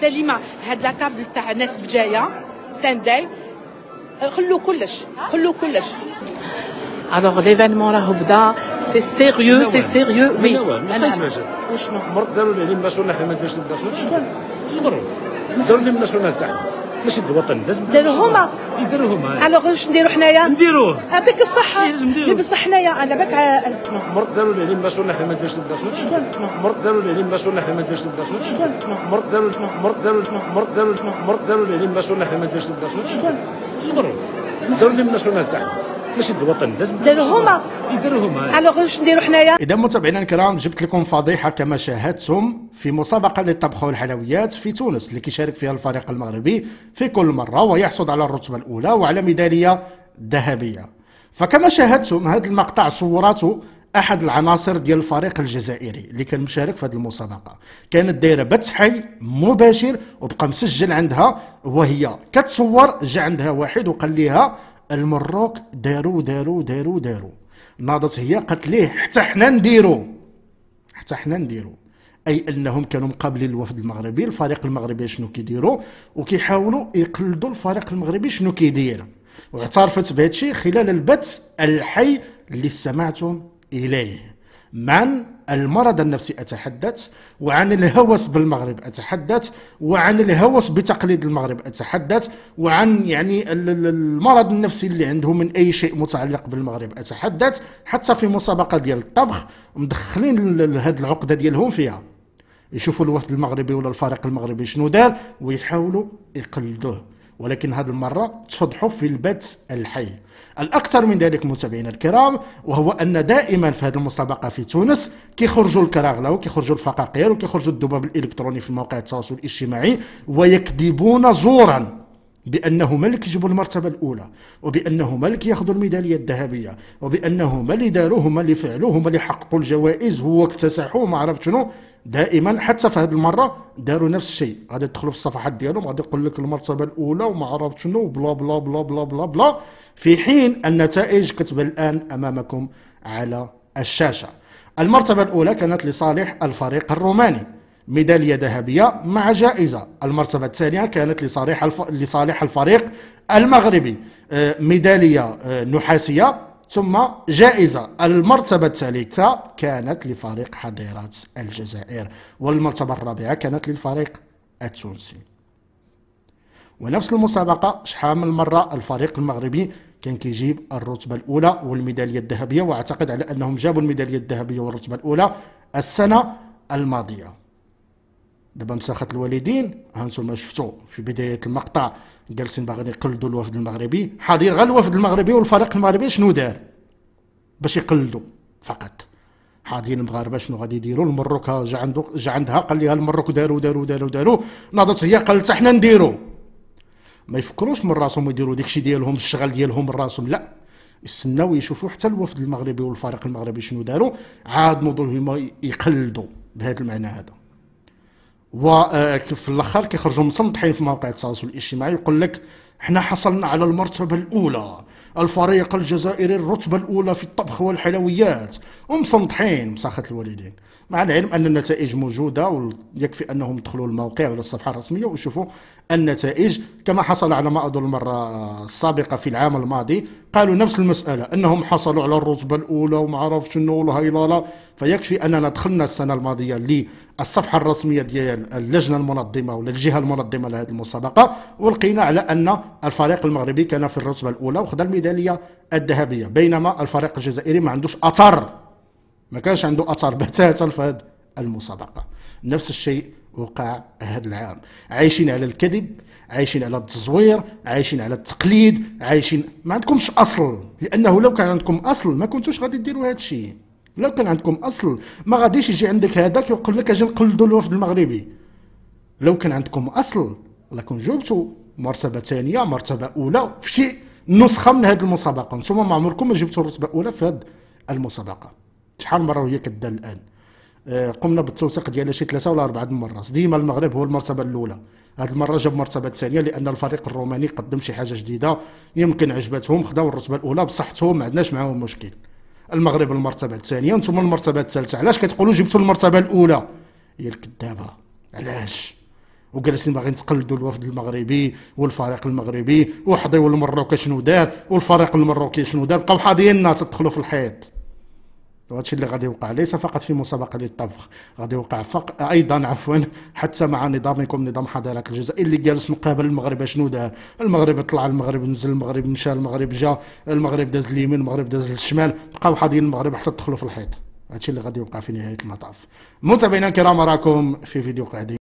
سليمه هاد لاطابل تاع ناس بجايه سانداي خلو كلش خلو كلش الوغ ليفينمون راهو بدا سي سيريو سي سيريو وي وشنو مرض داروا لي ناسيونال حنا ما كناش تبدا شكون شكون داروا لي ناسيونال تاعهم ماشي الوطن لازم داروا هما يديروا هما الوغ واش نديرو حنايا نديروه آه، بك الصحه إيه، لي بصح حنايا على بالك مرض داروا لي ما المسؤول حنا ما دارش البلاصوت شكون مرض داروا لي ما المسؤول حنا ما دارش البلاصوت شكون مرض داروا مرض داروا مرض داروا مرض داروا لي ما المسؤول حنا ما دارش البلاصوت شكون شكون داروا لي ما المسؤول تاعهم ماشي الوطن لازم داروا هما يديروا هما الوغ واش نديرو حنايا اذا متابعينا الكرام جبت لكم فضيحه كما شاهدتم في مسابقه للطبخ والحلويات في تونس اللي كيشارك فيها الفريق المغربي في كل مره ويحصد على الرتبه الاولى وعلى ميداليه ذهبيه فكما شاهدتم هذا المقطع صورته احد العناصر ديال الفريق الجزائري اللي كان مشارك في هذه المسابقه كانت دايره بث حي مباشر وبقى مسجل عندها وهي كتصور جا عندها واحد وقال لها المروك دارو دارو دارو دارو ناضت هي قالت ليه حتى حنا نديرو حتى حنا نديرو اي انهم كانوا مقابلين الوفد المغربي الفريق المغربي شنو كيديروا وكيحاولوا يقلدوا الفريق المغربي شنو كيدير واعترفت بهذا الشيء خلال البث الحي اللي استمعتم اليه من المرض النفسي أتحدث وعن الهوس بالمغرب أتحدث وعن الهوس بتقليد المغرب أتحدث وعن يعني المرض النفسي اللي عنده من أي شيء متعلق بالمغرب أتحدث حتى في مسابقة ديال الطبخ مدخلين هذه العقدة ديالهم فيها يشوفوا الوفد المغربي ولا الفريق المغربي شنو دار ويحاولوا يقلدوه ولكن هذه المرة تفضحوا في البث الحي الأكثر من ذلك متابعينا الكرام وهو أن دائما في هذه المسابقة في تونس كيخرجوا الكراغلة وكيخرجوا الفقاقير وكيخرجوا الذباب الإلكتروني في مواقع التواصل الاجتماعي ويكذبون زورا بانهما اللي كيجيبوا المرتبه الاولى وبانهما اللي كياخذوا الميداليه الذهبيه وبانهما اللي داروا هما اللي فعلوا هما اللي حققوا الجوائز هو اكتسحوا ما عرفت شنو دائما حتى في هذه المره داروا نفس الشيء غادي تدخلوا في الصفحات ديالهم غادي يقول لك المرتبه الاولى وما عرفت شنو بلا بلا بلا بلا بلا بلا في حين النتائج كتب الان امامكم على الشاشه المرتبه الاولى كانت لصالح الفريق الروماني ميداليه ذهبيه مع جائزه المرتبه الثانيه كانت لصالح الف... لصالح الفريق المغربي آه، ميداليه آه، نحاسيه ثم جائزة المرتبة الثالثة كانت لفريق حضيرات الجزائر والمرتبة الرابعة كانت للفريق التونسي ونفس المسابقة شحال من مرة الفريق المغربي كان كيجيب الرتبة الأولى والميدالية الذهبية وأعتقد على أنهم جابوا الميدالية الذهبية والرتبة الأولى السنة الماضية دابا مساخه الوالدين هانتوما شفتوا في بدايه المقطع جالسين باغيين يقلدوا الوفد المغربي حاضر غير الوفد المغربي والفريق المغربي شنو دار باش يقلدوا فقط حاضرين المغاربه شنو غادي يديروا المروك جا عنده جا عندها قال لها المروك داروا داروا داروا داروا نضت هي قالت حنا نديروا ما يفكروش من راسهم يديروا داكشي ديالهم الشغل ديالهم من راسهم لا يستناو يشوفوا حتى الوفد المغربي والفريق المغربي شنو داروا عاد نوضوا هما يقلدوا بهذا المعنى هذا آه، في الاخر كيخرجوا مسطحين في مواقع التواصل الاجتماعي يقول لك احنا حصلنا على المرتبة الأولى الفريق الجزائري الرتبة الأولى في الطبخ والحلويات ومسنطحين مساخة الوالدين مع العلم أن النتائج موجودة ويكفي أنهم يدخلوا الموقع ولا الصفحة الرسمية ويشوفوا النتائج كما حصل على ما أظن المرة السابقة في العام الماضي قالوا نفس المسألة أنهم حصلوا على الرتبة الأولى وما عرف شنو والهيلاله فيكفي أننا دخلنا السنة الماضية للصفحة الرسمية ديال اللجنة المنظمة ولا الجهة المنظمة لهذه المسابقة ولقينا على أن الفريق المغربي كان في الرتبه الاولى وخذا الميداليه الذهبيه بينما الفريق الجزائري ما عندوش اثر ما كانش عنده اثر بتاتا في هذه المسابقه نفس الشيء وقع هذا العام عايشين على الكذب عايشين على التزوير عايشين على التقليد عايشين ما عندكمش اصل لانه لو كان عندكم اصل ما كنتوش غادي ديروا هذا الشيء لو كان عندكم اصل ما غاديش يجي عندك هذاك يقول لك اجي نقلدوا الوفد المغربي لو كان عندكم اصل راكم جبتوا مرتبه ثانيه مرتبه اولى في شي نسخه من هذه المسابقه ثم ما عمركم ما جبتوا رتبه اولى في هذه المسابقه شحال مره وهي كدار الان آه، قمنا بالتوثيق ديالها شي ثلاثه ولا اربعه المرات ديما المغرب هو المرتبه الاولى هذه المره جاب مرتبه ثانيه لان الفريق الروماني قدم شي حاجه جديده يمكن عجبتهم خداو الرتبه الاولى بصحتهم ما عندناش معاهم مشكل المغرب المرتبه الثانيه انتم المرتبه الثالثه علاش كتقولوا جبتوا المرتبه الاولى هي الكذابه علاش وجالسين باغيين تقلدوا الوفد المغربي والفريق المغربي وحضيوا المروكي شنو دار والفريق المروكي شنو دار بقاو حاضيين تدخلوا في الحيط وهادشي اللي غادي يوقع ليس فقط في مسابقه للطبخ غادي يوقع فق... ايضا عفوا حتى مع نظامكم نظام حضاره الجزائر اللي جالس مقابل المغرب شنو دار المغرب طلع المغرب نزل المغرب مشى المغرب جا المغرب داز اليمين المغرب داز للشمال بقاو حاضيين المغرب حتى تدخلوا في الحيط هادشي اللي غادي يوقع في نهايه المطاف متابعينا الكرام راكم في فيديو قادم